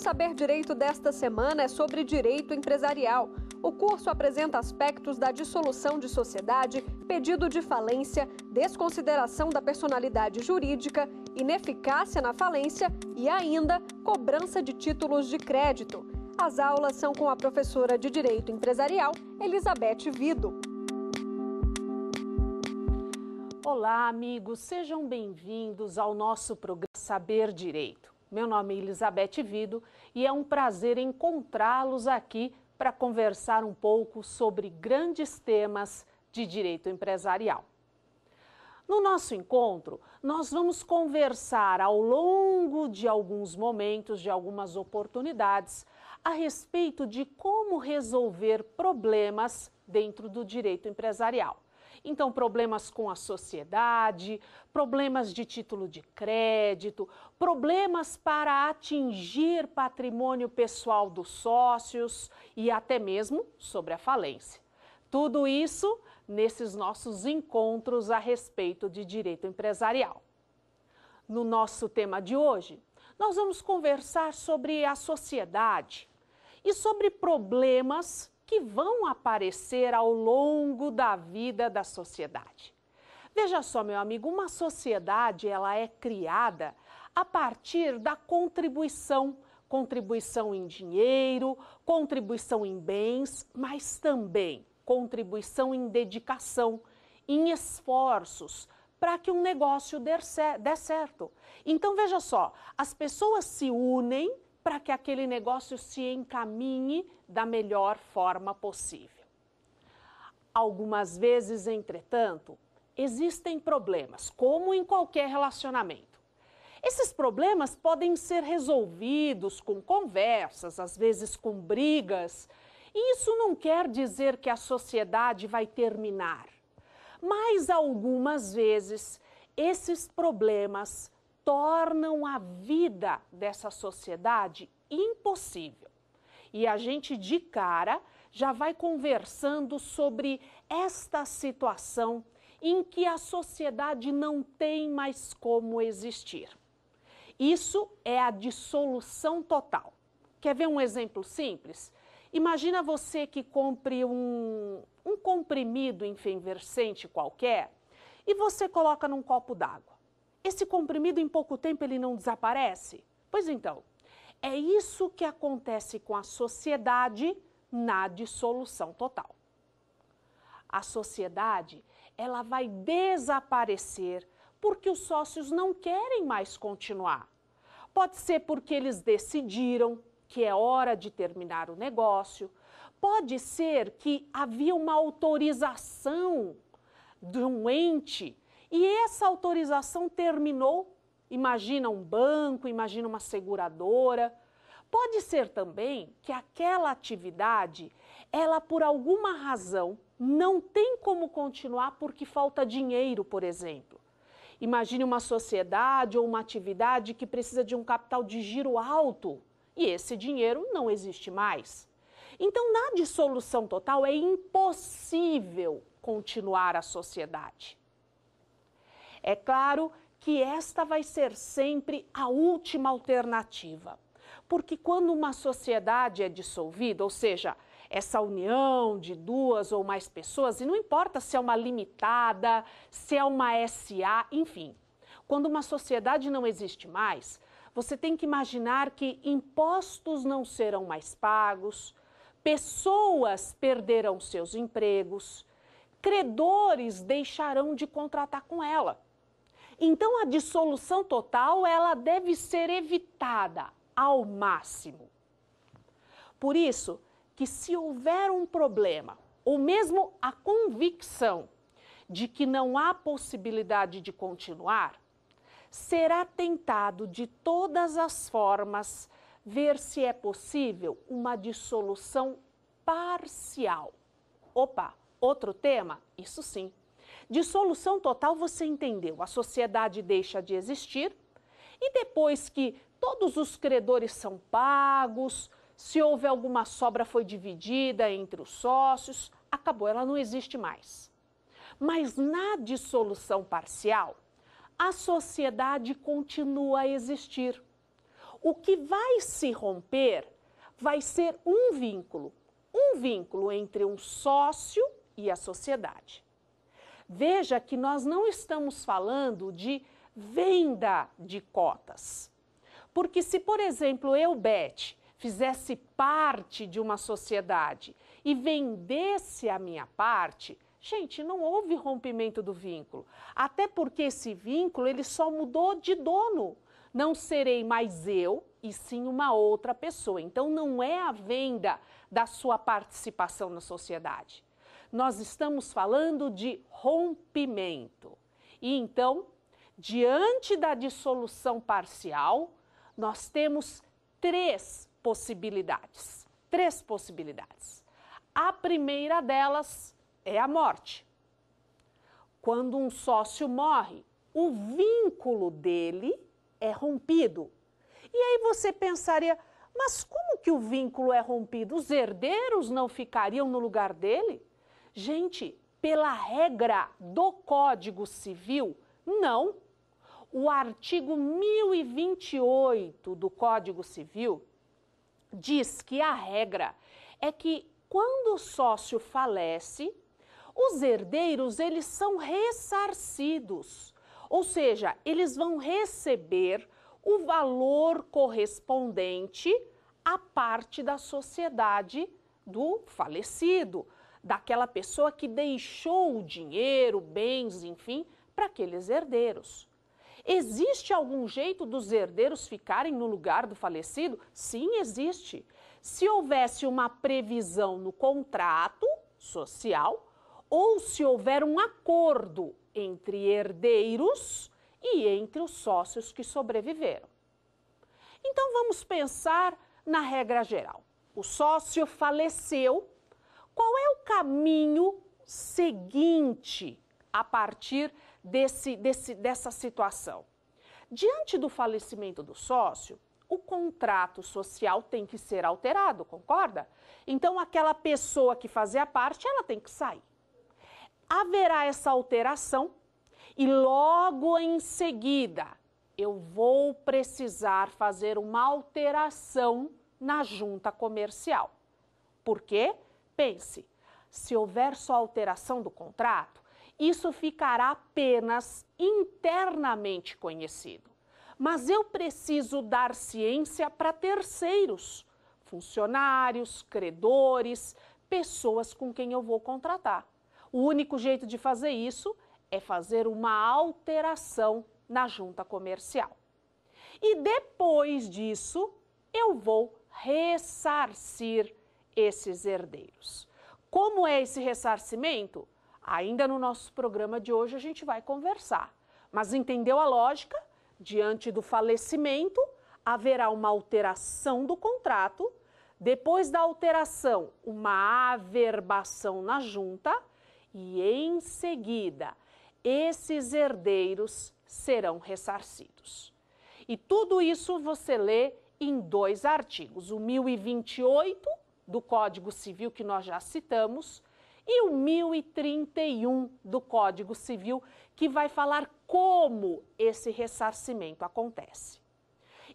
Saber Direito desta semana é sobre direito empresarial. O curso apresenta aspectos da dissolução de sociedade, pedido de falência, desconsideração da personalidade jurídica, ineficácia na falência e ainda cobrança de títulos de crédito. As aulas são com a professora de Direito Empresarial, Elizabeth Vido. Olá, amigos, sejam bem-vindos ao nosso programa Saber Direito. Meu nome é Elizabeth Vido e é um prazer encontrá-los aqui para conversar um pouco sobre grandes temas de direito empresarial. No nosso encontro, nós vamos conversar ao longo de alguns momentos, de algumas oportunidades, a respeito de como resolver problemas dentro do direito empresarial. Então, problemas com a sociedade, problemas de título de crédito, problemas para atingir patrimônio pessoal dos sócios e até mesmo sobre a falência. Tudo isso nesses nossos encontros a respeito de direito empresarial. No nosso tema de hoje, nós vamos conversar sobre a sociedade e sobre problemas que vão aparecer ao longo da vida da sociedade. Veja só, meu amigo, uma sociedade ela é criada a partir da contribuição, contribuição em dinheiro, contribuição em bens, mas também contribuição em dedicação, em esforços para que um negócio dê certo. Então veja só, as pessoas se unem para que aquele negócio se encaminhe da melhor forma possível. Algumas vezes, entretanto, existem problemas, como em qualquer relacionamento. Esses problemas podem ser resolvidos com conversas, às vezes com brigas. E isso não quer dizer que a sociedade vai terminar. Mas algumas vezes esses problemas tornam a vida dessa sociedade impossível. E a gente de cara já vai conversando sobre esta situação em que a sociedade não tem mais como existir. Isso é a dissolução total. Quer ver um exemplo simples? Imagina você que compre um, um comprimido infenversante qualquer e você coloca num copo d'água. Esse comprimido em pouco tempo ele não desaparece? Pois então, é isso que acontece com a sociedade na dissolução total. A sociedade, ela vai desaparecer porque os sócios não querem mais continuar. Pode ser porque eles decidiram que é hora de terminar o negócio, pode ser que havia uma autorização de um ente e essa autorização terminou. Imagina um banco, imagina uma seguradora. Pode ser também que aquela atividade, ela por alguma razão não tem como continuar porque falta dinheiro, por exemplo. Imagine uma sociedade ou uma atividade que precisa de um capital de giro alto e esse dinheiro não existe mais. Então, na dissolução total, é impossível continuar a sociedade. É claro que esta vai ser sempre a última alternativa. Porque quando uma sociedade é dissolvida, ou seja, essa união de duas ou mais pessoas, e não importa se é uma limitada, se é uma SA, enfim, quando uma sociedade não existe mais, você tem que imaginar que impostos não serão mais pagos, pessoas perderão seus empregos, credores deixarão de contratar com ela. Então a dissolução total ela deve ser evitada ao máximo. Por isso que se houver um problema ou mesmo a convicção de que não há possibilidade de continuar, será tentado de todas as formas ver se é possível uma dissolução parcial. Opa, outro tema? Isso sim. Dissolução total você entendeu. A sociedade deixa de existir e depois que todos os credores são pagos, se houve alguma sobra foi dividida entre os sócios, acabou, ela não existe mais. Mas na dissolução parcial, a sociedade continua a existir. O que vai se romper vai ser um vínculo, um vínculo entre um sócio e a sociedade. Veja que nós não estamos falando de venda de cotas. Porque se, por exemplo, eu, Beth, fizesse parte de uma sociedade e vendesse a minha parte, gente, não houve rompimento do vínculo. Até porque esse vínculo ele só mudou de dono. Não serei mais eu e sim uma outra pessoa. Então não é a venda da sua participação na sociedade nós estamos falando de rompimento. E então, diante da dissolução parcial, nós temos três possibilidades. Três possibilidades. A primeira delas é a morte. Quando um sócio morre, o vínculo dele é rompido. E aí você pensaria, mas como que o vínculo é rompido? Os herdeiros não ficariam no lugar dele? Gente, pela regra do Código Civil, não. O artigo 1028 do Código Civil diz que a regra é que quando o sócio falece, os herdeiros eles são ressarcidos, ou seja, eles vão receber o valor correspondente à parte da sociedade do falecido daquela pessoa que deixou o dinheiro, bens, enfim, para aqueles herdeiros. Existe algum jeito dos herdeiros ficarem no lugar do falecido? Sim, existe. Se houvesse uma previsão no contrato social ou se houver um acordo entre herdeiros e entre os sócios que sobreviveram. Então vamos pensar na regra geral. O sócio faleceu qual é o caminho seguinte a partir desse, desse, dessa situação? Diante do falecimento do sócio, o contrato social tem que ser alterado, concorda? Então, aquela pessoa que fazia parte, ela tem que sair. Haverá essa alteração e logo em seguida eu vou precisar fazer uma alteração na junta comercial. Por quê? Pense, se houver só alteração do contrato, isso ficará apenas internamente conhecido. Mas eu preciso dar ciência para terceiros, funcionários, credores, pessoas com quem eu vou contratar. O único jeito de fazer isso é fazer uma alteração na junta comercial. E depois disso, eu vou ressarcir esses herdeiros. Como é esse ressarcimento? Ainda no nosso programa de hoje a gente vai conversar. Mas entendeu a lógica? Diante do falecimento, haverá uma alteração do contrato. Depois da alteração, uma averbação na junta. E em seguida, esses herdeiros serão ressarcidos. E tudo isso você lê em dois artigos, o 1028 do Código Civil que nós já citamos e o 1031 do Código Civil que vai falar como esse ressarcimento acontece.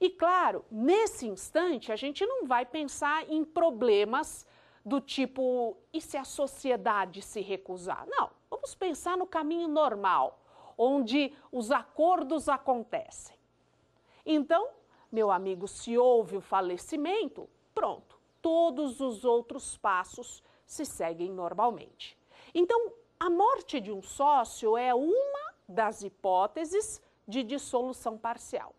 E claro, nesse instante a gente não vai pensar em problemas do tipo e se a sociedade se recusar? Não, vamos pensar no caminho normal, onde os acordos acontecem. Então, meu amigo, se houve o falecimento, pronto todos os outros passos se seguem normalmente. Então, a morte de um sócio é uma das hipóteses de dissolução parcial.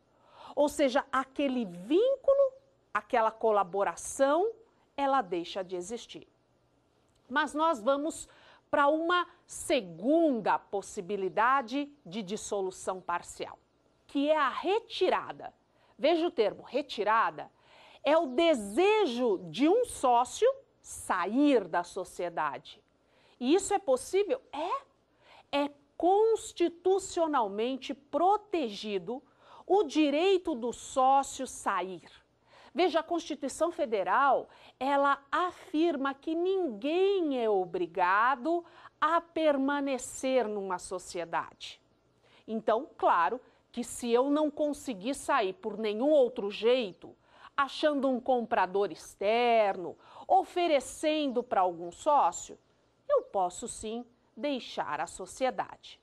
Ou seja, aquele vínculo, aquela colaboração, ela deixa de existir. Mas nós vamos para uma segunda possibilidade de dissolução parcial, que é a retirada. Veja o termo retirada é o desejo de um sócio sair da sociedade. E isso é possível? É. É constitucionalmente protegido o direito do sócio sair. Veja, a Constituição Federal, ela afirma que ninguém é obrigado a permanecer numa sociedade. Então, claro que se eu não conseguir sair por nenhum outro jeito, achando um comprador externo, oferecendo para algum sócio, eu posso sim deixar a sociedade.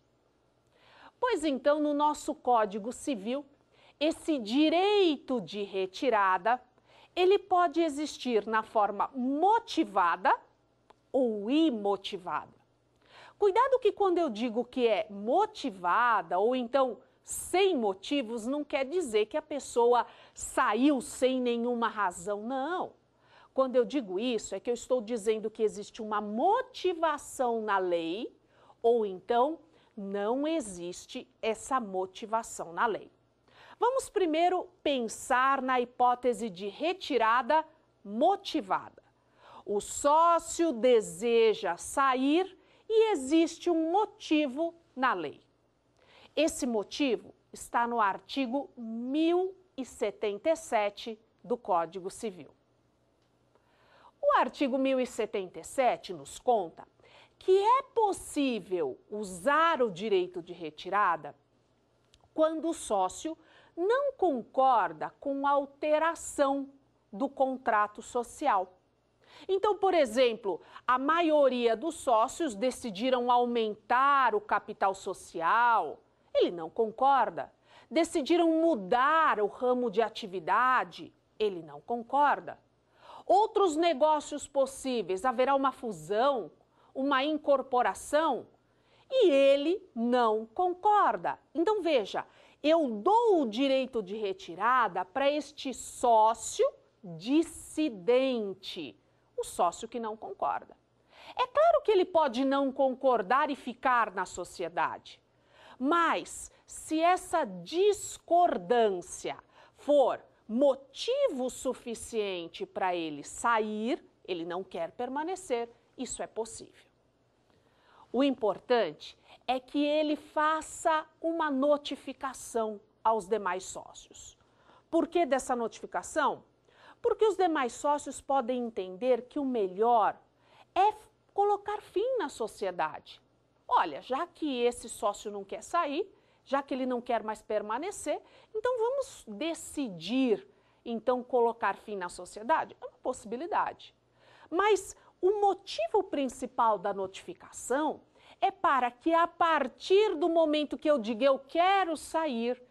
Pois então, no nosso Código Civil, esse direito de retirada, ele pode existir na forma motivada ou imotivada. Cuidado que quando eu digo que é motivada ou então sem motivos não quer dizer que a pessoa saiu sem nenhuma razão, não. Quando eu digo isso, é que eu estou dizendo que existe uma motivação na lei, ou então não existe essa motivação na lei. Vamos primeiro pensar na hipótese de retirada motivada. O sócio deseja sair e existe um motivo na lei. Esse motivo está no artigo 1077 do Código Civil. O artigo 1077 nos conta que é possível usar o direito de retirada quando o sócio não concorda com a alteração do contrato social. Então, por exemplo, a maioria dos sócios decidiram aumentar o capital social, ele não concorda. Decidiram mudar o ramo de atividade. Ele não concorda. Outros negócios possíveis: haverá uma fusão, uma incorporação? E ele não concorda. Então veja, eu dou o direito de retirada para este sócio dissidente, o sócio que não concorda. É claro que ele pode não concordar e ficar na sociedade. Mas se essa discordância for motivo suficiente para ele sair, ele não quer permanecer, isso é possível. O importante é que ele faça uma notificação aos demais sócios. Por que dessa notificação? Porque os demais sócios podem entender que o melhor é colocar fim na sociedade, olha, já que esse sócio não quer sair, já que ele não quer mais permanecer, então vamos decidir então colocar fim na sociedade? É uma possibilidade. Mas o motivo principal da notificação é para que a partir do momento que eu diga eu quero sair,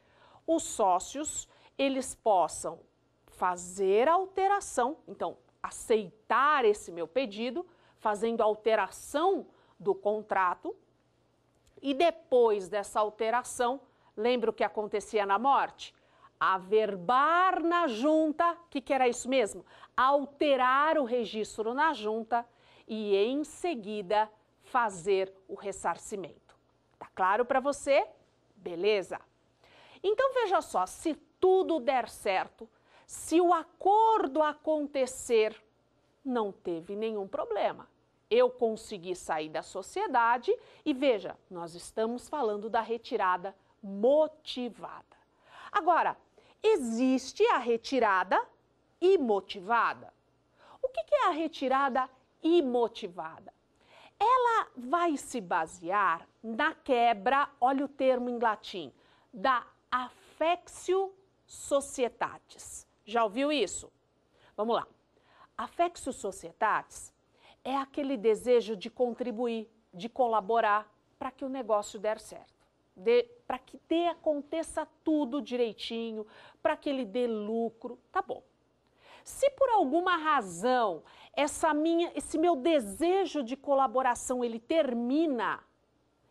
os sócios eles possam fazer a alteração, então aceitar esse meu pedido, fazendo alteração do contrato e depois dessa alteração, lembra o que acontecia na morte? Averbar na junta, que, que era isso mesmo? Alterar o registro na junta e, em seguida, fazer o ressarcimento. Tá claro para você? Beleza? Então veja só, se tudo der certo, se o acordo acontecer, não teve nenhum problema eu consegui sair da sociedade e veja, nós estamos falando da retirada motivada. Agora, existe a retirada imotivada. O que é a retirada imotivada? Ela vai se basear na quebra, olha o termo em latim, da affectio societatis. Já ouviu isso? Vamos lá. Affectio societatis é aquele desejo de contribuir, de colaborar para que o negócio der certo. para que dê, aconteça tudo direitinho, para que ele dê lucro, tá bom. Se por alguma razão essa minha, esse meu desejo de colaboração ele termina,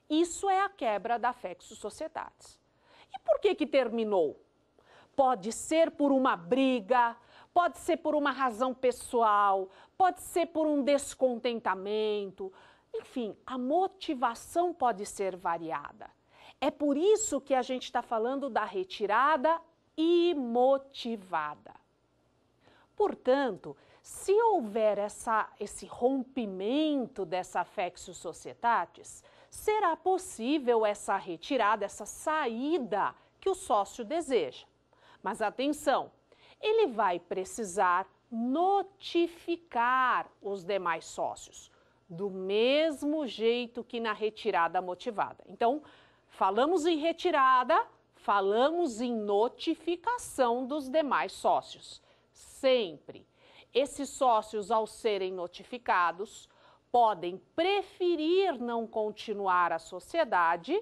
isso é a quebra da Fexo Sociedades. E por que que terminou? Pode ser por uma briga, Pode ser por uma razão pessoal, pode ser por um descontentamento. Enfim, a motivação pode ser variada. É por isso que a gente está falando da retirada imotivada. Portanto, se houver essa, esse rompimento dessa Fexio Societatis, será possível essa retirada, essa saída que o sócio deseja. Mas atenção, ele vai precisar notificar os demais sócios, do mesmo jeito que na retirada motivada. Então, falamos em retirada, falamos em notificação dos demais sócios. Sempre. Esses sócios, ao serem notificados, podem preferir não continuar a sociedade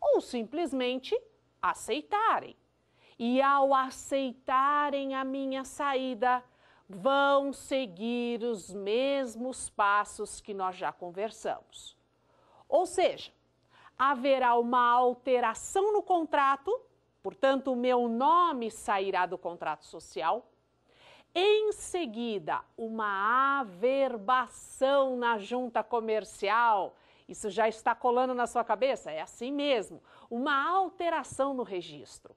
ou simplesmente aceitarem e ao aceitarem a minha saída, vão seguir os mesmos passos que nós já conversamos. Ou seja, haverá uma alteração no contrato, portanto, o meu nome sairá do contrato social. Em seguida, uma averbação na junta comercial. Isso já está colando na sua cabeça? É assim mesmo. Uma alteração no registro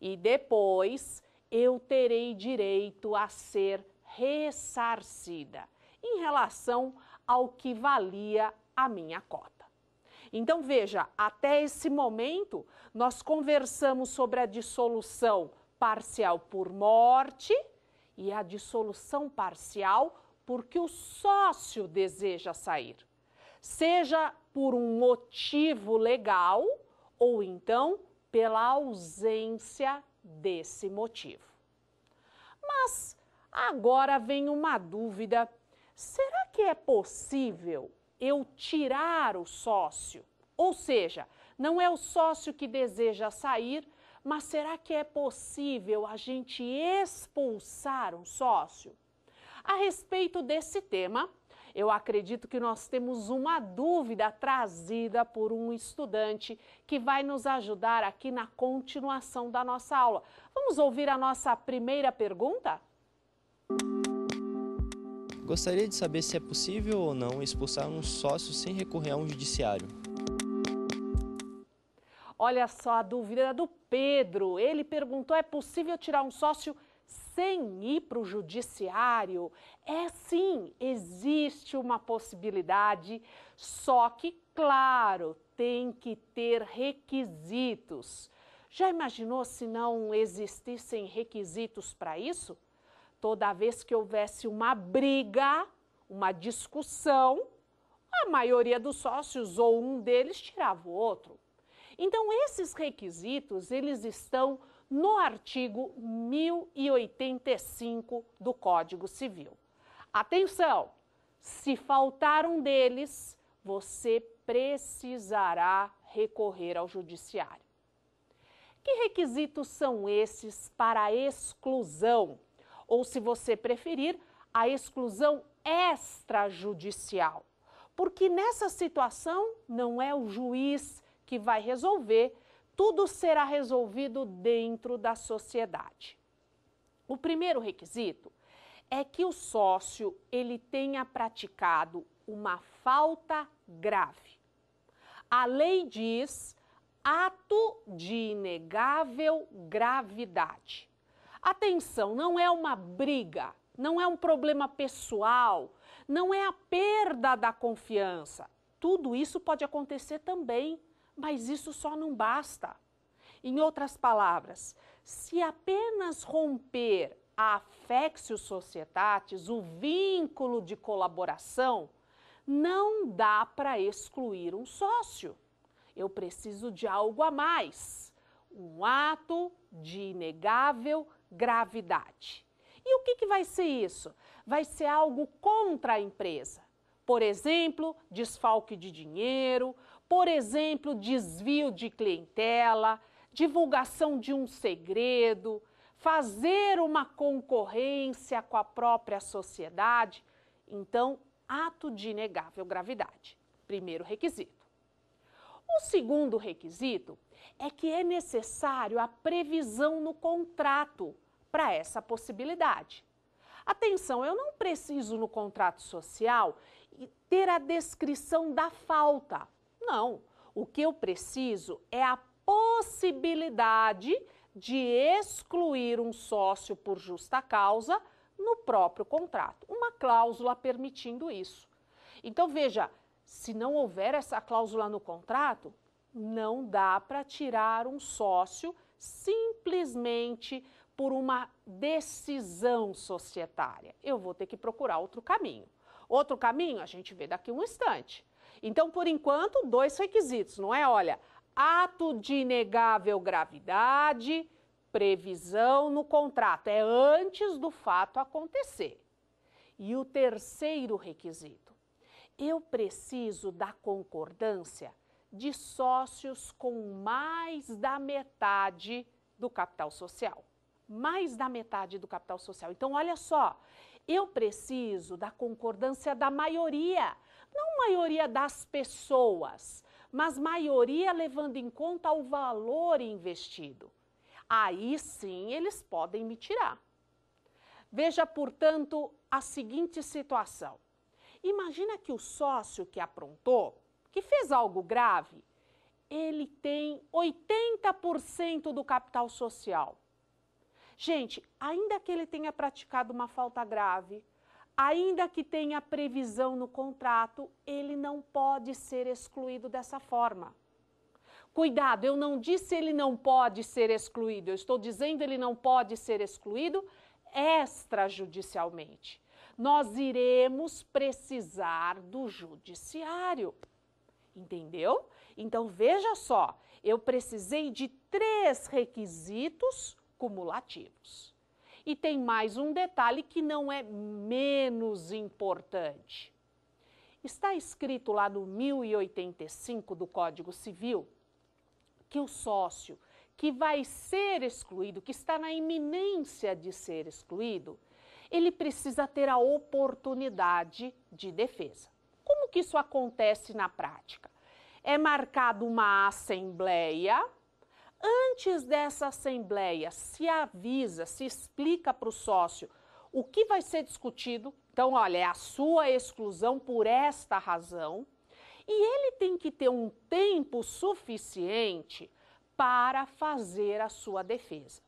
e depois eu terei direito a ser ressarcida em relação ao que valia a minha cota. Então veja, até esse momento nós conversamos sobre a dissolução parcial por morte e a dissolução parcial porque o sócio deseja sair, seja por um motivo legal ou então pela ausência desse motivo. Mas agora vem uma dúvida: será que é possível eu tirar o sócio? Ou seja, não é o sócio que deseja sair, mas será que é possível a gente expulsar um sócio? A respeito desse tema, eu acredito que nós temos uma dúvida trazida por um estudante que vai nos ajudar aqui na continuação da nossa aula. Vamos ouvir a nossa primeira pergunta? Gostaria de saber se é possível ou não expulsar um sócio sem recorrer a um judiciário. Olha só a dúvida do Pedro. Ele perguntou: é possível tirar um sócio sem ir para o judiciário, é sim, existe uma possibilidade, só que, claro, tem que ter requisitos. Já imaginou se não existissem requisitos para isso? Toda vez que houvesse uma briga, uma discussão, a maioria dos sócios ou um deles tirava o outro. Então, esses requisitos, eles estão no artigo 1085 do Código Civil. Atenção, se faltar um deles, você precisará recorrer ao judiciário. Que requisitos são esses para a exclusão? Ou, se você preferir, a exclusão extrajudicial. Porque nessa situação não é o juiz que vai resolver, tudo será resolvido dentro da sociedade. O primeiro requisito é que o sócio ele tenha praticado uma falta grave. A lei diz ato de inegável gravidade. Atenção, não é uma briga, não é um problema pessoal, não é a perda da confiança. Tudo isso pode acontecer também. Mas isso só não basta. Em outras palavras, se apenas romper a affectio societatis, o vínculo de colaboração, não dá para excluir um sócio. Eu preciso de algo a mais, um ato de inegável gravidade. E o que, que vai ser isso? Vai ser algo contra a empresa. Por exemplo, desfalque de dinheiro, por exemplo, desvio de clientela, divulgação de um segredo, fazer uma concorrência com a própria sociedade. Então, ato de inegável gravidade. Primeiro requisito. O segundo requisito é que é necessário a previsão no contrato para essa possibilidade. Atenção, eu não preciso no contrato social ter a descrição da falta, não. O que eu preciso é a possibilidade de excluir um sócio por justa causa no próprio contrato. Uma cláusula permitindo isso. Então, veja, se não houver essa cláusula no contrato, não dá para tirar um sócio simplesmente por uma decisão societária. Eu vou ter que procurar outro caminho. Outro caminho a gente vê daqui a um instante. Então, por enquanto, dois requisitos, não é? Olha, ato de inegável gravidade, previsão no contrato, é antes do fato acontecer. E o terceiro requisito, eu preciso da concordância de sócios com mais da metade do capital social. Mais da metade do capital social. Então, olha só, eu preciso da concordância da maioria não maioria das pessoas, mas maioria levando em conta o valor investido. Aí sim eles podem me tirar. Veja, portanto, a seguinte situação. Imagina que o sócio que aprontou, que fez algo grave, ele tem 80% do capital social. Gente, ainda que ele tenha praticado uma falta grave, ainda que tenha previsão no contrato, ele não pode ser excluído dessa forma. Cuidado, eu não disse ele não pode ser excluído, eu estou dizendo ele não pode ser excluído extrajudicialmente. Nós iremos precisar do judiciário. Entendeu? Então veja só, eu precisei de três requisitos cumulativos. E tem mais um detalhe que não é menos importante. Está escrito lá no 1085 do Código Civil que o sócio que vai ser excluído, que está na iminência de ser excluído, ele precisa ter a oportunidade de defesa. Como que isso acontece na prática? É marcado uma assembleia antes dessa assembleia, se avisa, se explica para o sócio o que vai ser discutido. Então, olha, é a sua exclusão por esta razão. E ele tem que ter um tempo suficiente para fazer a sua defesa.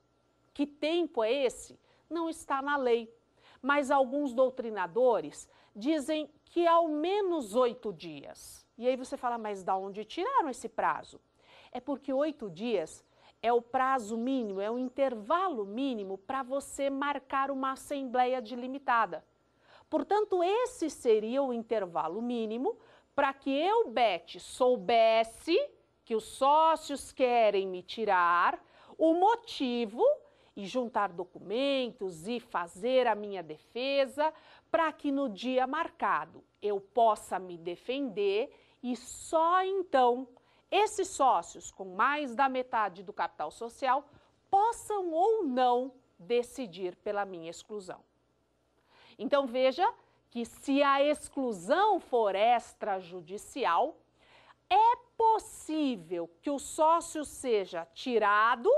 Que tempo é esse? Não está na lei. Mas alguns doutrinadores dizem que ao menos oito dias. E aí você fala, mas da onde tiraram esse prazo? é porque oito dias é o prazo mínimo, é o intervalo mínimo para você marcar uma assembleia delimitada. Portanto, esse seria o intervalo mínimo para que eu, Beth, soubesse que os sócios querem me tirar, o motivo e juntar documentos e fazer a minha defesa para que no dia marcado eu possa me defender e só então esses sócios, com mais da metade do capital social, possam ou não decidir pela minha exclusão. Então veja que se a exclusão for extrajudicial, é possível que o sócio seja tirado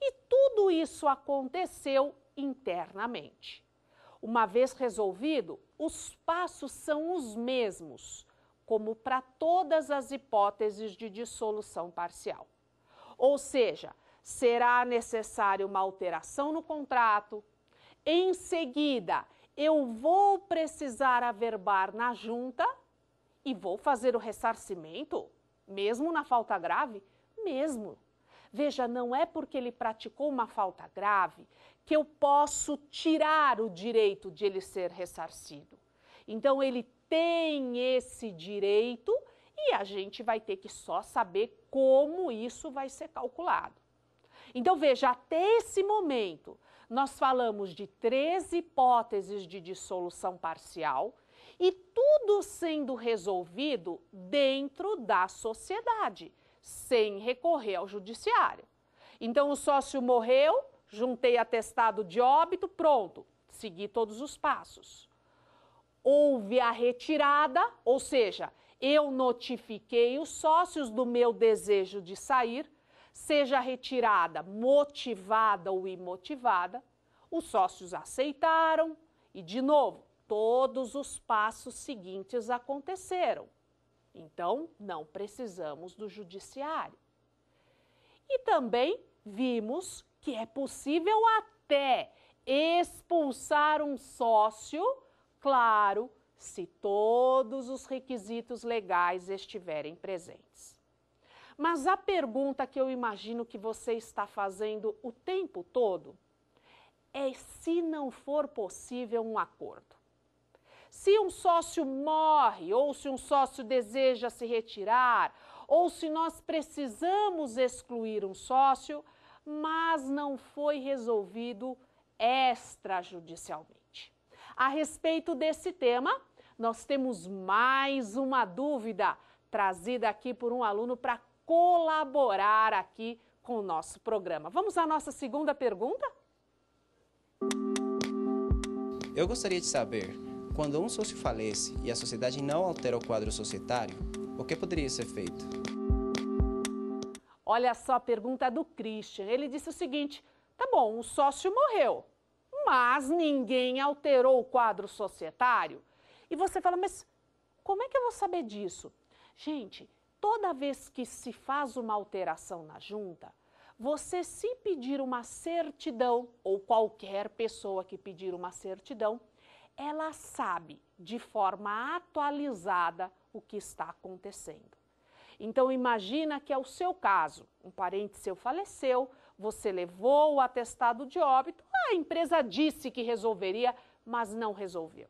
e tudo isso aconteceu internamente. Uma vez resolvido, os passos são os mesmos como para todas as hipóteses de dissolução parcial. Ou seja, será necessária uma alteração no contrato. Em seguida, eu vou precisar averbar na junta e vou fazer o ressarcimento, mesmo na falta grave? Mesmo. Veja, não é porque ele praticou uma falta grave que eu posso tirar o direito de ele ser ressarcido. Então, ele tem esse direito e a gente vai ter que só saber como isso vai ser calculado. Então, veja, até esse momento, nós falamos de três hipóteses de dissolução parcial e tudo sendo resolvido dentro da sociedade, sem recorrer ao judiciário. Então, o sócio morreu, juntei atestado de óbito, pronto, segui todos os passos houve a retirada, ou seja, eu notifiquei os sócios do meu desejo de sair, seja retirada motivada ou imotivada, os sócios aceitaram e, de novo, todos os passos seguintes aconteceram. Então, não precisamos do judiciário. E também vimos que é possível até expulsar um sócio claro, se todos os requisitos legais estiverem presentes. Mas a pergunta que eu imagino que você está fazendo o tempo todo é se não for possível um acordo. Se um sócio morre, ou se um sócio deseja se retirar, ou se nós precisamos excluir um sócio, mas não foi resolvido extrajudicialmente. A respeito desse tema, nós temos mais uma dúvida trazida aqui por um aluno para colaborar aqui com o nosso programa. Vamos à nossa segunda pergunta? Eu gostaria de saber, quando um sócio falece e a sociedade não altera o quadro societário, o que poderia ser feito? Olha só a pergunta do Christian. Ele disse o seguinte: tá bom, um sócio morreu, mas ninguém alterou o quadro societário. E você fala, mas como é que eu vou saber disso? Gente, toda vez que se faz uma alteração na junta, você se pedir uma certidão, ou qualquer pessoa que pedir uma certidão, ela sabe de forma atualizada o que está acontecendo. Então imagina que é o seu caso, um parente seu faleceu, você levou o atestado de óbito, a empresa disse que resolveria, mas não resolveu.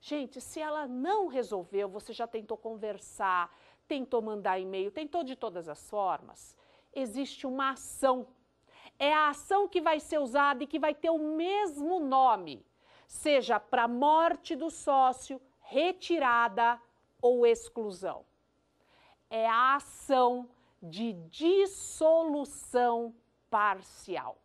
Gente, se ela não resolveu, você já tentou conversar, tentou mandar e-mail, tentou de todas as formas, existe uma ação. É a ação que vai ser usada e que vai ter o mesmo nome, seja para morte do sócio, retirada ou exclusão. É a ação de dissolução parcial.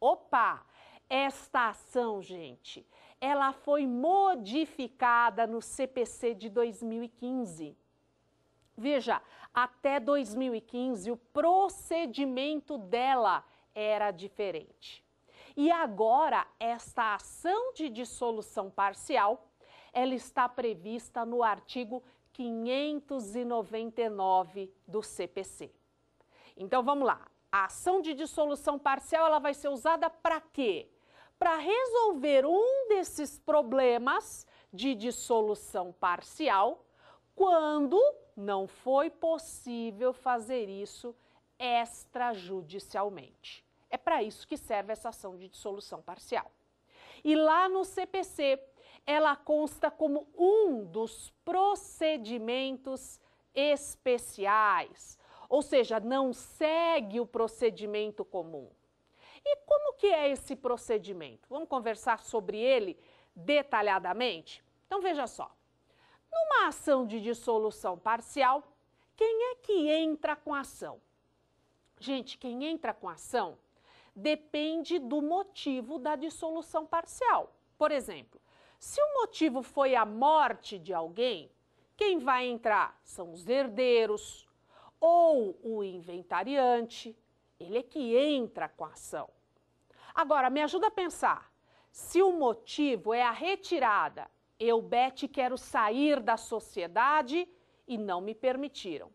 Opa! Esta ação, gente, ela foi modificada no CPC de 2015. Veja, até 2015 o procedimento dela era diferente. E agora esta ação de dissolução parcial, ela está prevista no artigo 599 do CPC. Então vamos lá. A ação de dissolução parcial ela vai ser usada para quê? Para resolver um desses problemas de dissolução parcial quando não foi possível fazer isso extrajudicialmente. É para isso que serve essa ação de dissolução parcial. E lá no CPC, ela consta como um dos procedimentos especiais ou seja, não segue o procedimento comum. E como que é esse procedimento? Vamos conversar sobre ele detalhadamente? Então veja só. Numa ação de dissolução parcial, quem é que entra com a ação? Gente, quem entra com a ação depende do motivo da dissolução parcial. Por exemplo, se o motivo foi a morte de alguém, quem vai entrar são os herdeiros, ou o inventariante, ele é que entra com a ação. Agora, me ajuda a pensar. Se o motivo é a retirada, eu, Bete, quero sair da sociedade e não me permitiram.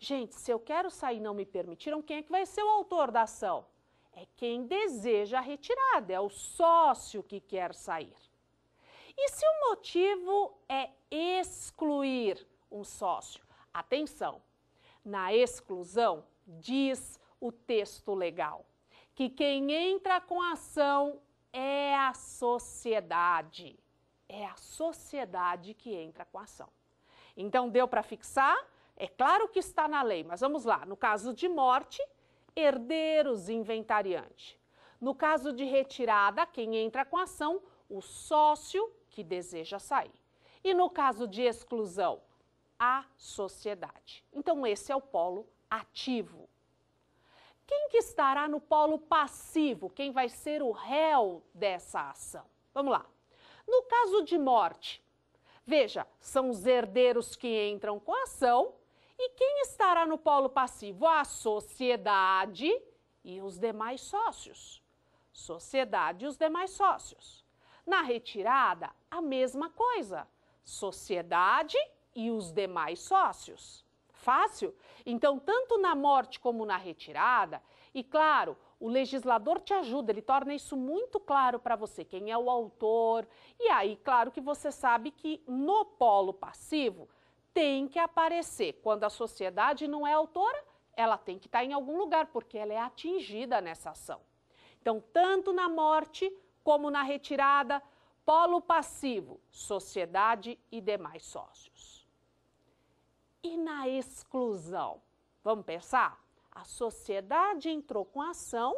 Gente, se eu quero sair e não me permitiram, quem é que vai ser o autor da ação? É quem deseja a retirada, é o sócio que quer sair. E se o motivo é excluir um sócio? Atenção, na exclusão, diz o texto legal, que quem entra com ação é a sociedade. É a sociedade que entra com ação. Então, deu para fixar? É claro que está na lei, mas vamos lá. No caso de morte, herdeiros inventariante. No caso de retirada, quem entra com ação? O sócio que deseja sair. E no caso de exclusão, à sociedade. Então, esse é o polo ativo. Quem que estará no polo passivo? Quem vai ser o réu dessa ação? Vamos lá. No caso de morte, veja, são os herdeiros que entram com a ação e quem estará no polo passivo? A sociedade e os demais sócios. Sociedade e os demais sócios. Na retirada, a mesma coisa. Sociedade e os demais sócios. Fácil? Então, tanto na morte como na retirada, e claro, o legislador te ajuda, ele torna isso muito claro para você, quem é o autor. E aí, claro que você sabe que no polo passivo tem que aparecer. Quando a sociedade não é autora, ela tem que estar tá em algum lugar, porque ela é atingida nessa ação. Então, tanto na morte como na retirada, polo passivo, sociedade e demais sócios e na exclusão. Vamos pensar? A sociedade entrou com a ação,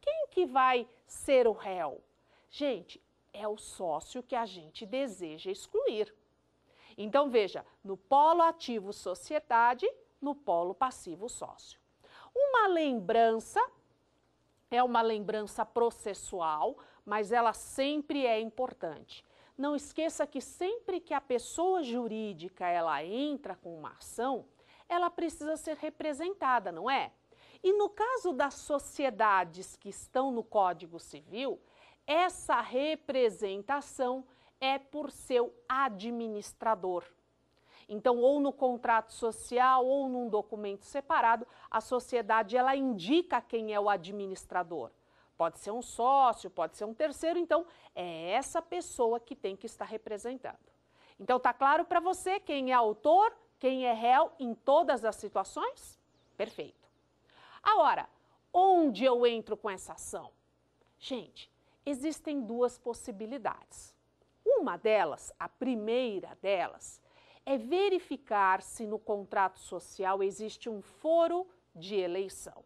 quem que vai ser o réu? Gente, é o sócio que a gente deseja excluir. Então veja, no polo ativo sociedade, no polo passivo sócio. Uma lembrança é uma lembrança processual, mas ela sempre é importante. Não esqueça que sempre que a pessoa jurídica ela entra com uma ação, ela precisa ser representada, não é? E no caso das sociedades que estão no Código Civil, essa representação é por seu administrador. Então, ou no contrato social ou num documento separado, a sociedade ela indica quem é o administrador. Pode ser um sócio, pode ser um terceiro, então é essa pessoa que tem que estar representando. Então tá claro para você quem é autor, quem é réu em todas as situações? Perfeito. Agora, onde eu entro com essa ação? Gente, existem duas possibilidades. Uma delas, a primeira delas, é verificar se no contrato social existe um foro de eleição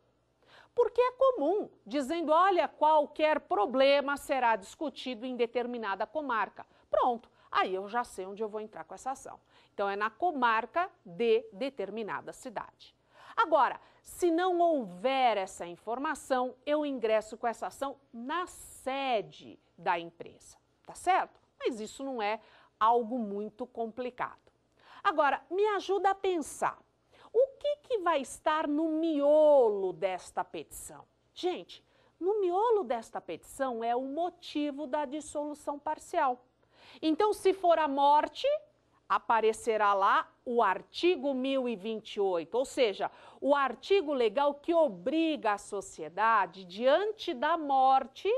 porque é comum, dizendo: olha, qualquer problema será discutido em determinada comarca. Pronto, aí eu já sei onde eu vou entrar com essa ação. Então, é na comarca de determinada cidade. Agora, se não houver essa informação, eu ingresso com essa ação na sede da empresa, tá certo? Mas isso não é algo muito complicado. Agora, me ajuda a pensar que, que vai estar no miolo desta petição? Gente, no miolo desta petição é o motivo da dissolução parcial. Então, se for a morte, aparecerá lá o artigo 1028, ou seja, o artigo legal que obriga a sociedade, diante da morte,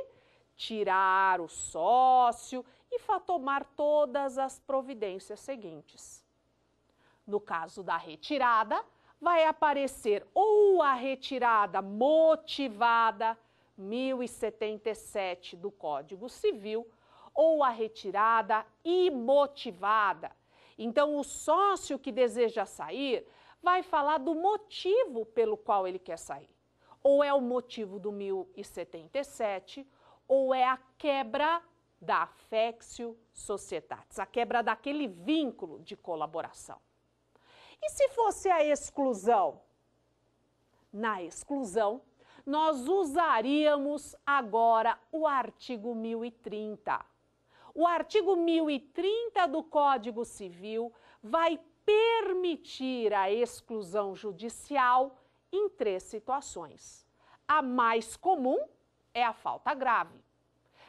tirar o sócio e tomar todas as providências seguintes. No caso da retirada, vai aparecer ou a retirada motivada 1077 do Código Civil ou a retirada imotivada. Então, o sócio que deseja sair vai falar do motivo pelo qual ele quer sair. Ou é o motivo do 1077, ou é a quebra da Afexio societatis, a quebra daquele vínculo de colaboração. E se fosse a exclusão? Na exclusão, nós usaríamos agora o artigo 1030. O artigo 1030 do Código Civil vai permitir a exclusão judicial em três situações. A mais comum é a falta grave.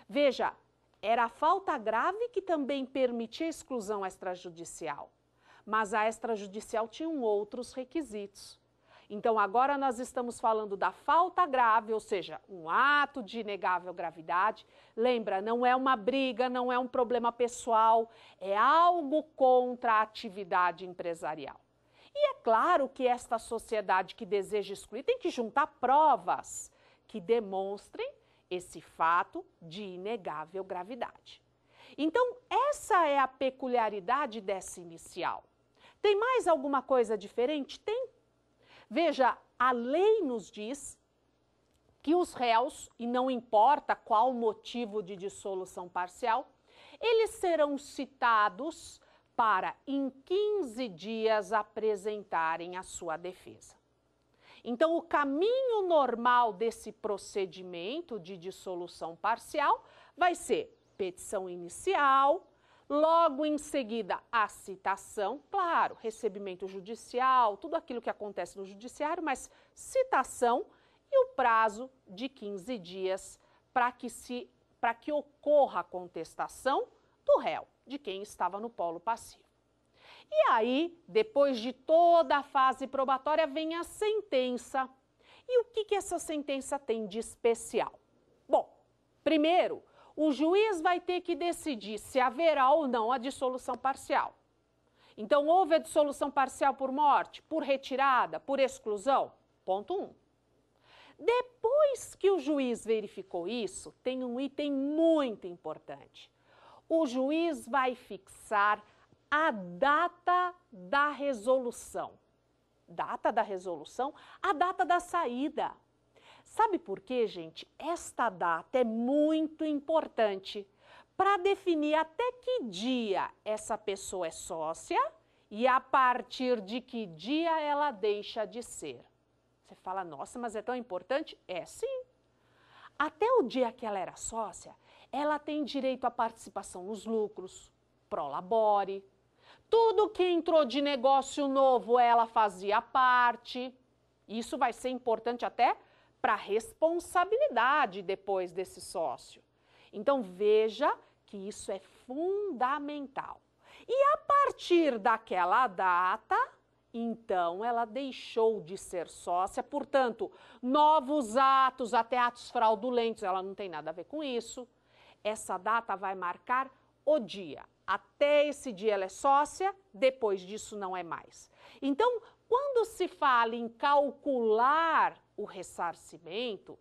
Veja, era a falta grave que também permitia a exclusão extrajudicial mas a extrajudicial tinha outros requisitos. Então, agora nós estamos falando da falta grave, ou seja, um ato de inegável gravidade. Lembra, não é uma briga, não é um problema pessoal, é algo contra a atividade empresarial. E é claro que esta sociedade que deseja excluir tem que juntar provas que demonstrem esse fato de inegável gravidade. Então, essa é a peculiaridade dessa inicial. Tem mais alguma coisa diferente? Tem. Veja, a lei nos diz que os réus, e não importa qual motivo de dissolução parcial, eles serão citados para, em 15 dias, apresentarem a sua defesa. Então, o caminho normal desse procedimento de dissolução parcial vai ser petição inicial, Logo em seguida, a citação, claro, recebimento judicial, tudo aquilo que acontece no judiciário, mas citação e o prazo de 15 dias para que se para que ocorra a contestação do réu, de quem estava no polo passivo. E aí, depois de toda a fase probatória, vem a sentença. E o que, que essa sentença tem de especial? Bom, primeiro, o juiz vai ter que decidir se haverá ou não a dissolução parcial. Então, houve a dissolução parcial por morte, por retirada, por exclusão? Ponto 1. Um. Depois que o juiz verificou isso, tem um item muito importante. O juiz vai fixar a data da resolução. Data da resolução, a data da saída. Sabe por quê, gente? Esta data é muito importante para definir até que dia essa pessoa é sócia e a partir de que dia ela deixa de ser. Você fala, nossa, mas é tão importante? É sim. Até o dia que ela era sócia, ela tem direito à participação nos lucros, prolabore, tudo que entrou de negócio novo ela fazia parte. Isso vai ser importante até para responsabilidade depois desse sócio. Então veja que isso é fundamental. E a partir daquela data, então ela deixou de ser sócia, portanto, novos atos, até atos fraudulentos, ela não tem nada a ver com isso. Essa data vai marcar o dia. Até esse dia ela é sócia, depois disso não é mais. Então, quando se fala em calcular o ressarcimento,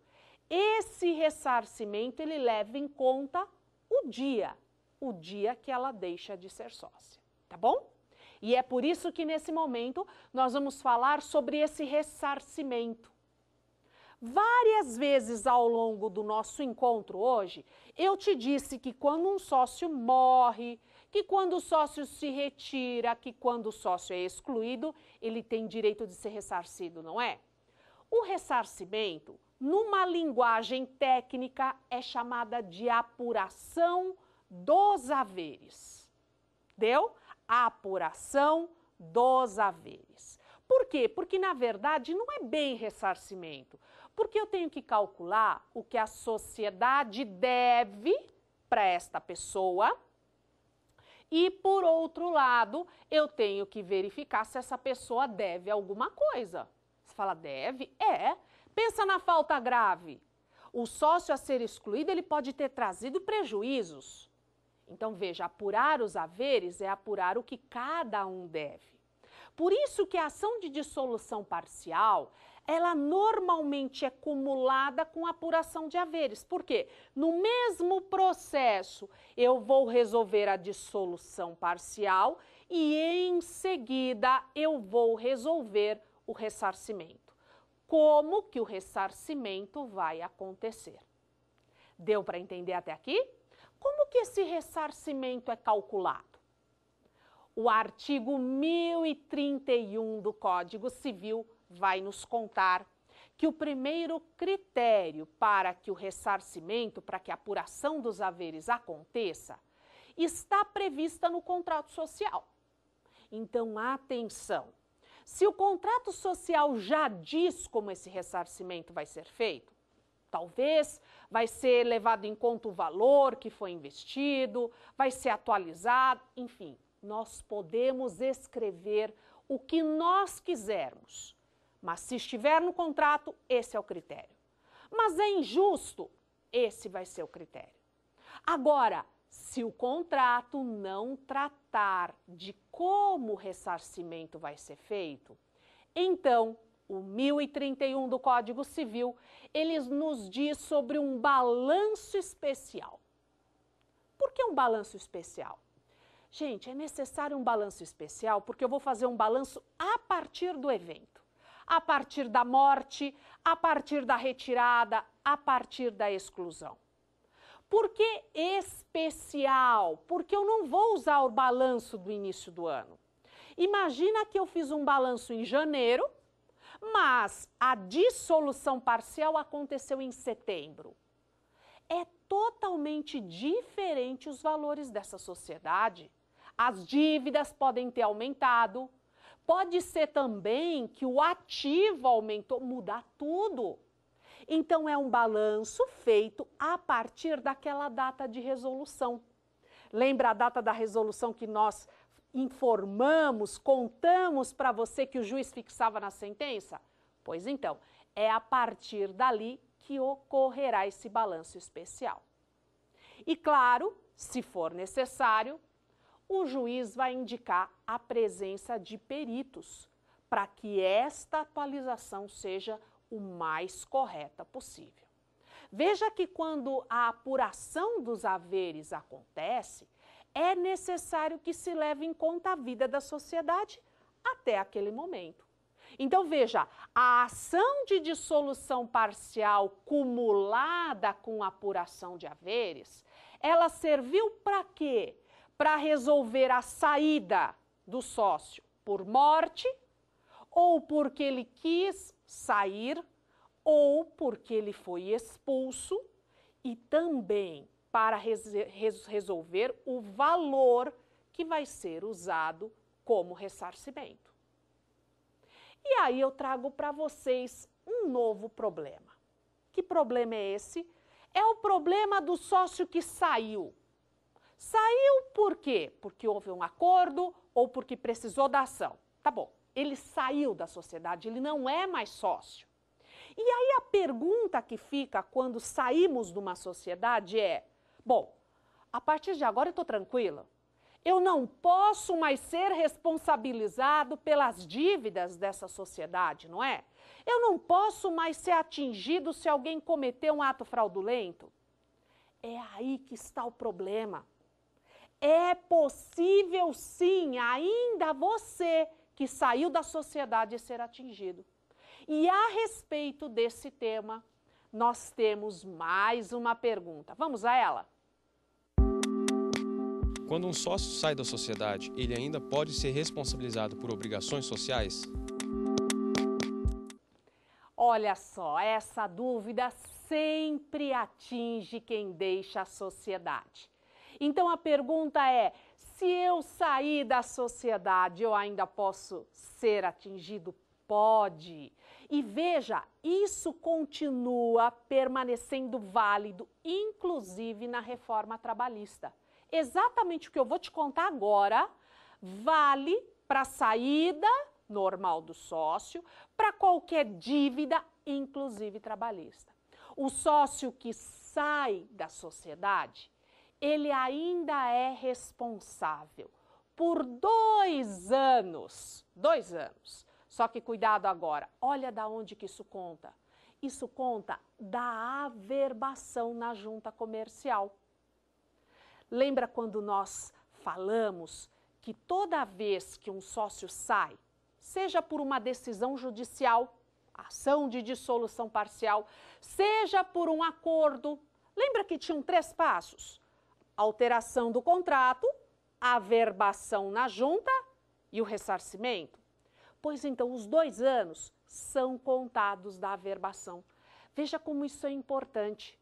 esse ressarcimento ele leva em conta o dia, o dia que ela deixa de ser sócia, tá bom? E é por isso que nesse momento nós vamos falar sobre esse ressarcimento. Várias vezes ao longo do nosso encontro hoje, eu te disse que quando um sócio morre, que quando o sócio se retira, que quando o sócio é excluído, ele tem direito de ser ressarcido, não é? O ressarcimento, numa linguagem técnica, é chamada de apuração dos haveres. Deu? Apuração dos haveres. Por quê? Porque, na verdade, não é bem ressarcimento. Porque eu tenho que calcular o que a sociedade deve para esta pessoa e, por outro lado, eu tenho que verificar se essa pessoa deve alguma coisa. Você fala, deve? É. Pensa na falta grave. O sócio a ser excluído, ele pode ter trazido prejuízos. Então, veja, apurar os haveres é apurar o que cada um deve. Por isso que a ação de dissolução parcial, ela normalmente é acumulada com apuração de haveres. Por quê? No mesmo processo, eu vou resolver a dissolução parcial e em seguida eu vou resolver o ressarcimento. Como que o ressarcimento vai acontecer? Deu para entender até aqui? Como que esse ressarcimento é calculado? O artigo 1031 do Código Civil vai nos contar que o primeiro critério para que o ressarcimento, para que a apuração dos haveres aconteça, está prevista no contrato social. Então, atenção! Se o contrato social já diz como esse ressarcimento vai ser feito, talvez vai ser levado em conta o valor que foi investido, vai ser atualizado, enfim, nós podemos escrever o que nós quisermos mas se estiver no contrato, esse é o critério. Mas é injusto, esse vai ser o critério. Agora, se o contrato não tratar de como o ressarcimento vai ser feito, então o 1031 do Código Civil, eles nos diz sobre um balanço especial. Por que um balanço especial? Gente, é necessário um balanço especial porque eu vou fazer um balanço a partir do evento a partir da morte, a partir da retirada, a partir da exclusão. Por que especial? Porque eu não vou usar o balanço do início do ano. Imagina que eu fiz um balanço em janeiro, mas a dissolução parcial aconteceu em setembro. É totalmente diferente os valores dessa sociedade. As dívidas podem ter aumentado, Pode ser também que o ativo aumentou, mudar tudo. Então, é um balanço feito a partir daquela data de resolução. Lembra a data da resolução que nós informamos, contamos para você que o juiz fixava na sentença? Pois então, é a partir dali que ocorrerá esse balanço especial. E claro, se for necessário, o juiz vai indicar a presença de peritos para que esta atualização seja o mais correta possível. Veja que quando a apuração dos haveres acontece, é necessário que se leve em conta a vida da sociedade até aquele momento. Então veja, a ação de dissolução parcial cumulada com a apuração de haveres, ela serviu para quê? para resolver a saída do sócio por morte, ou porque ele quis sair, ou porque ele foi expulso, e também para res res resolver o valor que vai ser usado como ressarcimento. E aí eu trago para vocês um novo problema. Que problema é esse? É o problema do sócio que saiu. Saiu por quê? Porque houve um acordo ou porque precisou da ação. Tá bom, ele saiu da sociedade, ele não é mais sócio. E aí a pergunta que fica quando saímos de uma sociedade é: bom, a partir de agora eu estou tranquila. Eu não posso mais ser responsabilizado pelas dívidas dessa sociedade, não é? Eu não posso mais ser atingido se alguém cometer um ato fraudulento. É aí que está o problema. É possível sim, ainda você que saiu da sociedade ser atingido. E a respeito desse tema, nós temos mais uma pergunta. Vamos a ela? Quando um sócio sai da sociedade, ele ainda pode ser responsabilizado por obrigações sociais? Olha só, essa dúvida sempre atinge quem deixa a sociedade. Então a pergunta é: se eu sair da sociedade, eu ainda posso ser atingido? Pode. E veja, isso continua permanecendo válido, inclusive na reforma trabalhista. Exatamente o que eu vou te contar agora vale para a saída normal do sócio, para qualquer dívida, inclusive trabalhista. O sócio que sai da sociedade, ele ainda é responsável por dois anos. Dois anos. Só que cuidado agora, olha da onde que isso conta. Isso conta da averbação na junta comercial. Lembra quando nós falamos que toda vez que um sócio sai, seja por uma decisão judicial, ação de dissolução parcial, seja por um acordo, lembra que tinham três passos? alteração do contrato, averbação na junta e o ressarcimento. Pois então, os dois anos são contados da averbação. Veja como isso é importante.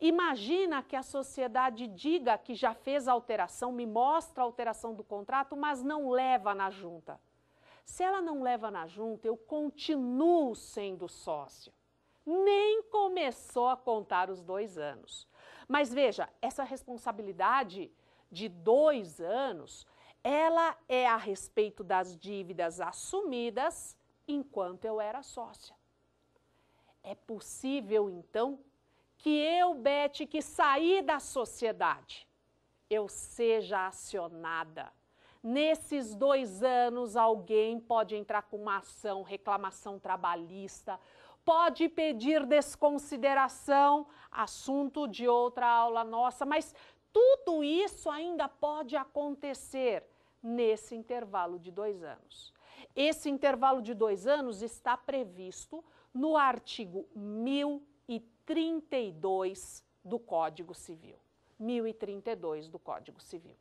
Imagina que a sociedade diga que já fez a alteração, me mostra a alteração do contrato, mas não leva na junta. Se ela não leva na junta, eu continuo sendo sócio. Nem começou a contar os dois anos. Mas veja, essa responsabilidade de dois anos, ela é a respeito das dívidas assumidas enquanto eu era sócia. É possível, então, que eu, Bete, que saí da sociedade, eu seja acionada. Nesses dois anos, alguém pode entrar com uma ação, reclamação trabalhista, pode pedir desconsideração, assunto de outra aula nossa, mas tudo isso ainda pode acontecer nesse intervalo de dois anos. Esse intervalo de dois anos está previsto no artigo 1032 do Código Civil. 1032 do Código Civil.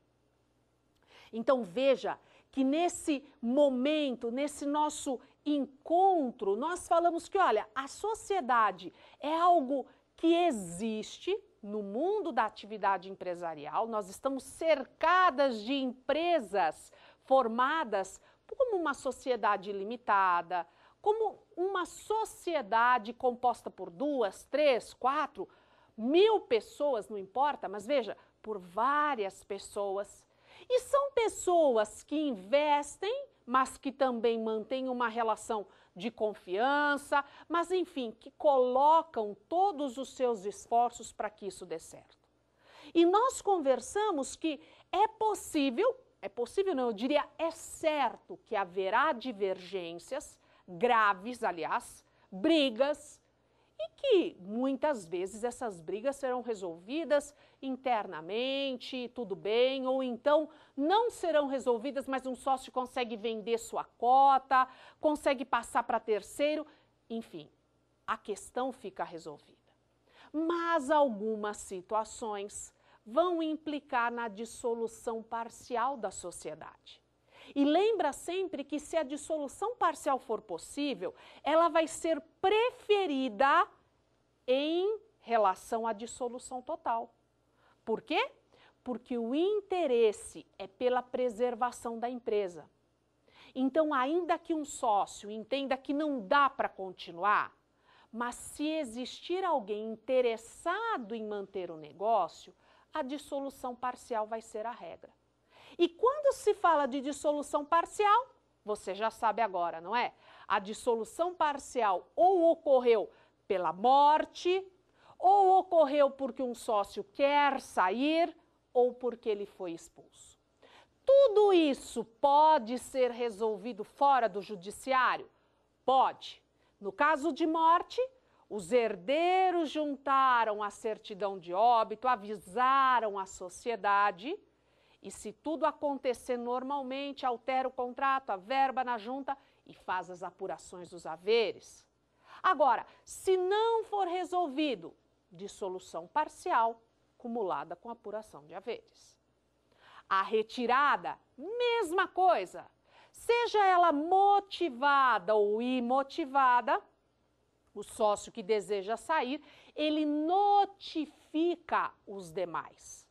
Então veja que nesse momento, nesse nosso encontro, nós falamos que, olha, a sociedade é algo que existe no mundo da atividade empresarial, nós estamos cercadas de empresas formadas como uma sociedade limitada, como uma sociedade composta por duas, três, quatro, mil pessoas, não importa, mas veja, por várias pessoas e são pessoas que investem, mas que também mantêm uma relação de confiança, mas enfim, que colocam todos os seus esforços para que isso dê certo. E nós conversamos que é possível, é possível não, eu diria é certo que haverá divergências graves, aliás, brigas, e que muitas vezes essas brigas serão resolvidas internamente, tudo bem, ou então não serão resolvidas, mas um sócio consegue vender sua cota, consegue passar para terceiro, enfim, a questão fica resolvida. Mas algumas situações vão implicar na dissolução parcial da sociedade. E lembra sempre que se a dissolução parcial for possível, ela vai ser preferida em relação à dissolução total. Por quê? Porque o interesse é pela preservação da empresa. Então, ainda que um sócio entenda que não dá para continuar, mas se existir alguém interessado em manter o negócio, a dissolução parcial vai ser a regra. E quando se fala de dissolução parcial, você já sabe agora, não é? A dissolução parcial ou ocorreu pela morte, ou ocorreu porque um sócio quer sair, ou porque ele foi expulso. Tudo isso pode ser resolvido fora do judiciário? Pode. No caso de morte, os herdeiros juntaram a certidão de óbito, avisaram a sociedade e se tudo acontecer normalmente, altera o contrato, a verba na junta e faz as apurações dos haveres. Agora, se não for resolvido, dissolução parcial cumulada com apuração de haveres. A retirada, mesma coisa. Seja ela motivada ou imotivada, o sócio que deseja sair, ele notifica os demais.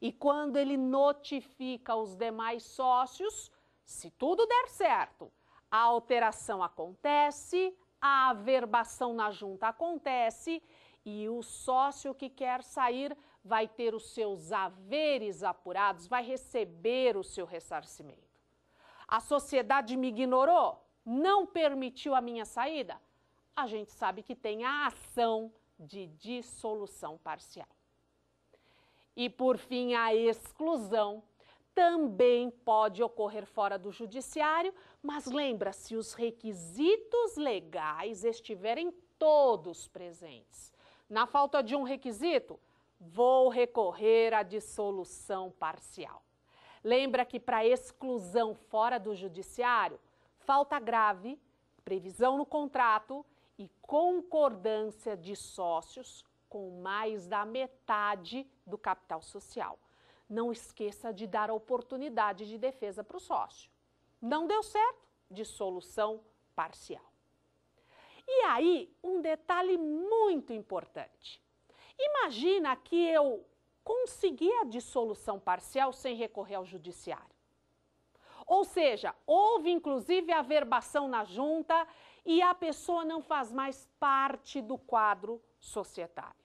E quando ele notifica os demais sócios, se tudo der certo, a alteração acontece, a averbação na junta acontece e o sócio que quer sair vai ter os seus haveres apurados, vai receber o seu ressarcimento. A sociedade me ignorou, não permitiu a minha saída. A gente sabe que tem a ação de dissolução parcial. E, por fim, a exclusão também pode ocorrer fora do judiciário, mas lembra, se os requisitos legais estiverem todos presentes. Na falta de um requisito, vou recorrer à dissolução parcial. Lembra que para exclusão fora do judiciário, falta grave, previsão no contrato e concordância de sócios com mais da metade do capital social. Não esqueça de dar oportunidade de defesa para o sócio. Não deu certo? Dissolução parcial. E aí, um detalhe muito importante. Imagina que eu consegui a dissolução parcial sem recorrer ao judiciário. Ou seja, houve inclusive a verbação na junta e a pessoa não faz mais parte do quadro societário.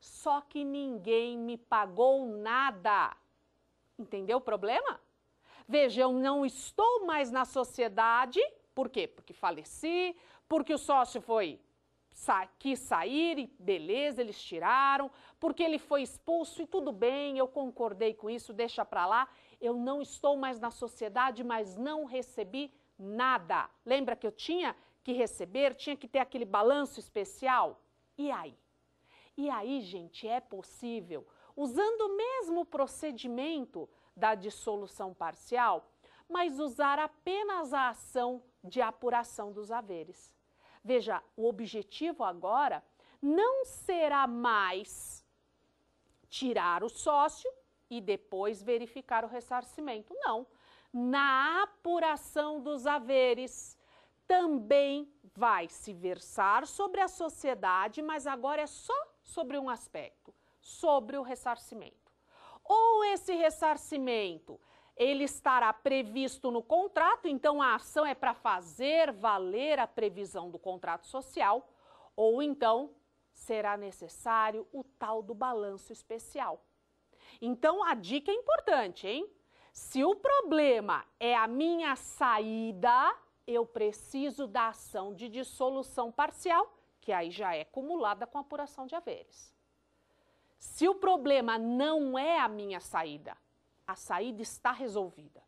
Só que ninguém me pagou nada. Entendeu o problema? Veja, eu não estou mais na sociedade. Por quê? Porque faleci, porque o sócio foi sa quis sair e beleza, eles tiraram, porque ele foi expulso e tudo bem, eu concordei com isso, deixa para lá. Eu não estou mais na sociedade, mas não recebi nada. Lembra que eu tinha que receber, tinha que ter aquele balanço especial? E aí? E aí, gente, é possível, usando o mesmo procedimento da dissolução parcial, mas usar apenas a ação de apuração dos haveres. Veja, o objetivo agora não será mais tirar o sócio e depois verificar o ressarcimento. Não. Na apuração dos haveres, também vai se versar sobre a sociedade, mas agora é só sobre um aspecto, sobre o ressarcimento. Ou esse ressarcimento ele estará previsto no contrato, então a ação é para fazer valer a previsão do contrato social, ou então será necessário o tal do balanço especial. Então a dica é importante, hein? Se o problema é a minha saída, eu preciso da ação de dissolução parcial, que aí já é acumulada com apuração de haveres. Se o problema não é a minha saída, a saída está resolvida.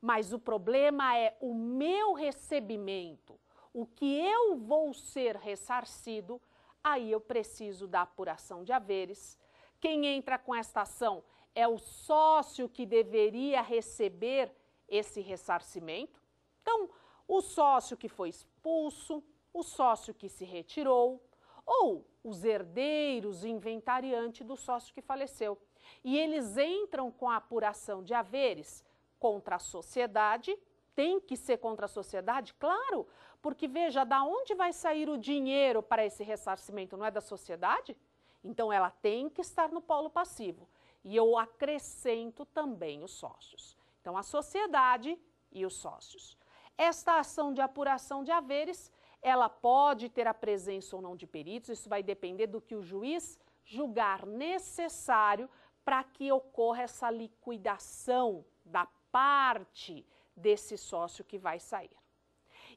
Mas o problema é o meu recebimento, o que eu vou ser ressarcido, aí eu preciso da apuração de haveres. Quem entra com esta ação é o sócio que deveria receber esse ressarcimento. Então, o sócio que foi expulso, o sócio que se retirou, ou os herdeiros inventariante do sócio que faleceu. E eles entram com a apuração de haveres contra a sociedade, tem que ser contra a sociedade, claro, porque veja, da onde vai sair o dinheiro para esse ressarcimento? Não é da sociedade? Então ela tem que estar no polo passivo. E eu acrescento também os sócios. Então a sociedade e os sócios. Esta ação de apuração de haveres, ela pode ter a presença ou não de peritos, isso vai depender do que o juiz julgar necessário para que ocorra essa liquidação da parte desse sócio que vai sair.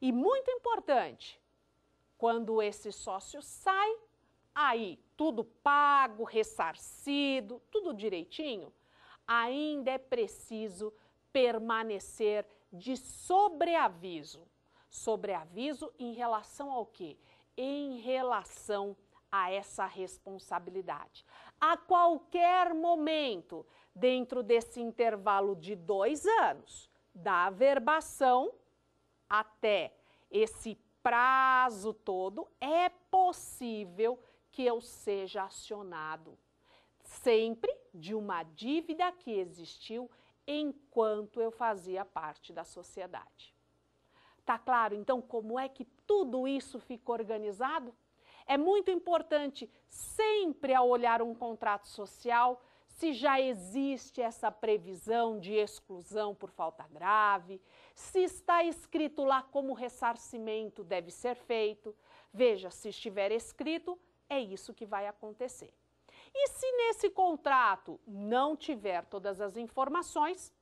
E muito importante, quando esse sócio sai, aí tudo pago, ressarcido, tudo direitinho, ainda é preciso permanecer de sobreaviso. Sobreaviso em relação ao quê? Em relação a essa responsabilidade. A qualquer momento, dentro desse intervalo de dois anos, da averbação até esse prazo todo, é possível que eu seja acionado, sempre de uma dívida que existiu enquanto eu fazia parte da sociedade. Tá claro então como é que tudo isso fica organizado? É muito importante sempre ao olhar um contrato social se já existe essa previsão de exclusão por falta grave, se está escrito lá como ressarcimento deve ser feito. Veja, se estiver escrito, é isso que vai acontecer. E se nesse contrato não tiver todas as informações,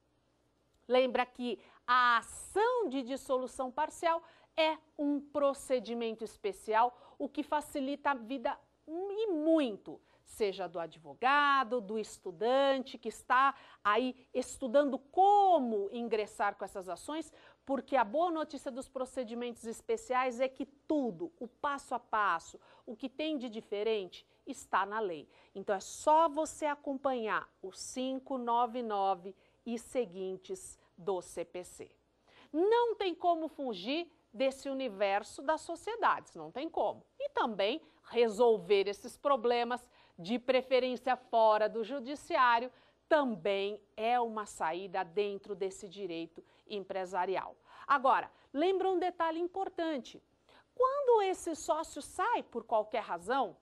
lembra que a ação de dissolução parcial é um procedimento especial, o que facilita a vida e muito, seja do advogado, do estudante que está aí estudando como ingressar com essas ações, porque a boa notícia dos procedimentos especiais é que tudo, o passo a passo, o que tem de diferente, está na lei. Então é só você acompanhar o 599 e seguintes do CPC. Não tem como fugir desse universo das sociedades, não tem como. E também resolver esses problemas, de preferência fora do judiciário, também é uma saída dentro desse direito empresarial. Agora, lembra um detalhe importante: quando esse sócio sai por qualquer razão,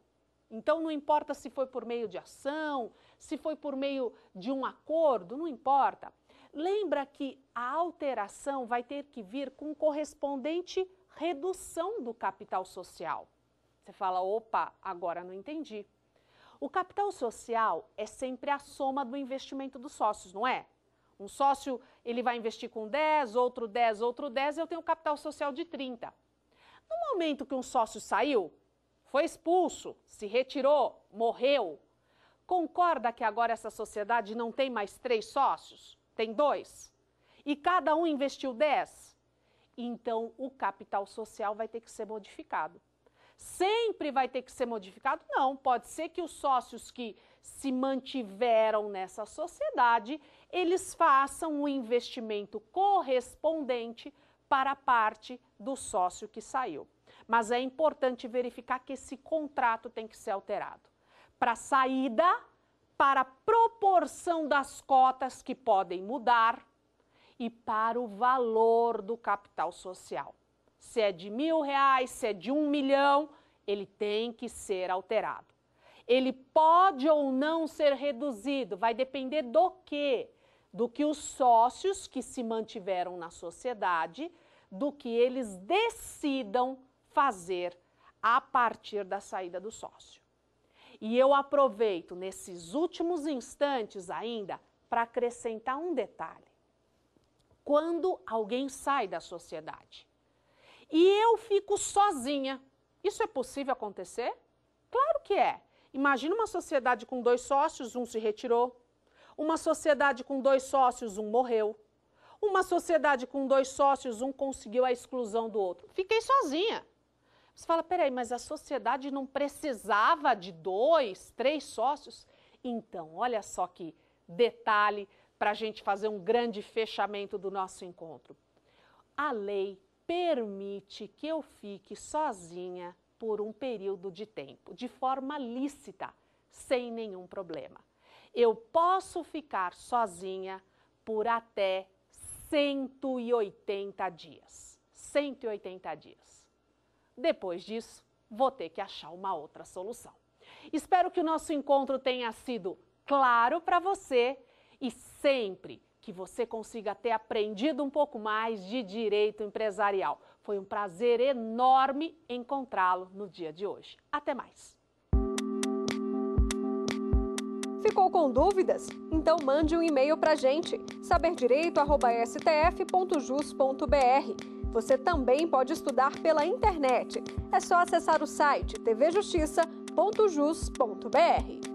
então, não importa se foi por meio de ação, se foi por meio de um acordo, não importa. Lembra que a alteração vai ter que vir com correspondente redução do capital social. Você fala, opa, agora não entendi. O capital social é sempre a soma do investimento dos sócios, não é? Um sócio, ele vai investir com 10, outro 10, outro 10, eu tenho um capital social de 30. No momento que um sócio saiu, foi expulso, se retirou, morreu. Concorda que agora essa sociedade não tem mais três sócios? Tem dois. E cada um investiu dez? Então o capital social vai ter que ser modificado. Sempre vai ter que ser modificado? Não. Pode ser que os sócios que se mantiveram nessa sociedade, eles façam um investimento correspondente para a parte do sócio que saiu mas é importante verificar que esse contrato tem que ser alterado para saída, para proporção das cotas que podem mudar e para o valor do capital social. Se é de mil reais, se é de um milhão, ele tem que ser alterado. Ele pode ou não ser reduzido, vai depender do quê? Do que os sócios que se mantiveram na sociedade, do que eles decidam fazer a partir da saída do sócio. E eu aproveito nesses últimos instantes ainda para acrescentar um detalhe. Quando alguém sai da sociedade e eu fico sozinha, isso é possível acontecer? Claro que é. Imagina uma sociedade com dois sócios, um se retirou. Uma sociedade com dois sócios, um morreu. Uma sociedade com dois sócios, um conseguiu a exclusão do outro. Fiquei sozinha. Você fala, peraí, mas a sociedade não precisava de dois, três sócios? Então, olha só que detalhe para a gente fazer um grande fechamento do nosso encontro. A lei permite que eu fique sozinha por um período de tempo, de forma lícita, sem nenhum problema. Eu posso ficar sozinha por até 180 dias. 180 dias. Depois disso, vou ter que achar uma outra solução. Espero que o nosso encontro tenha sido claro para você e sempre que você consiga ter aprendido um pouco mais de direito empresarial. Foi um prazer enorme encontrá-lo no dia de hoje. Até mais! Ficou com dúvidas? Então mande um e-mail para gente, saberdireito.stf.jus.br você também pode estudar pela internet. É só acessar o site tvjustiça.jus.br.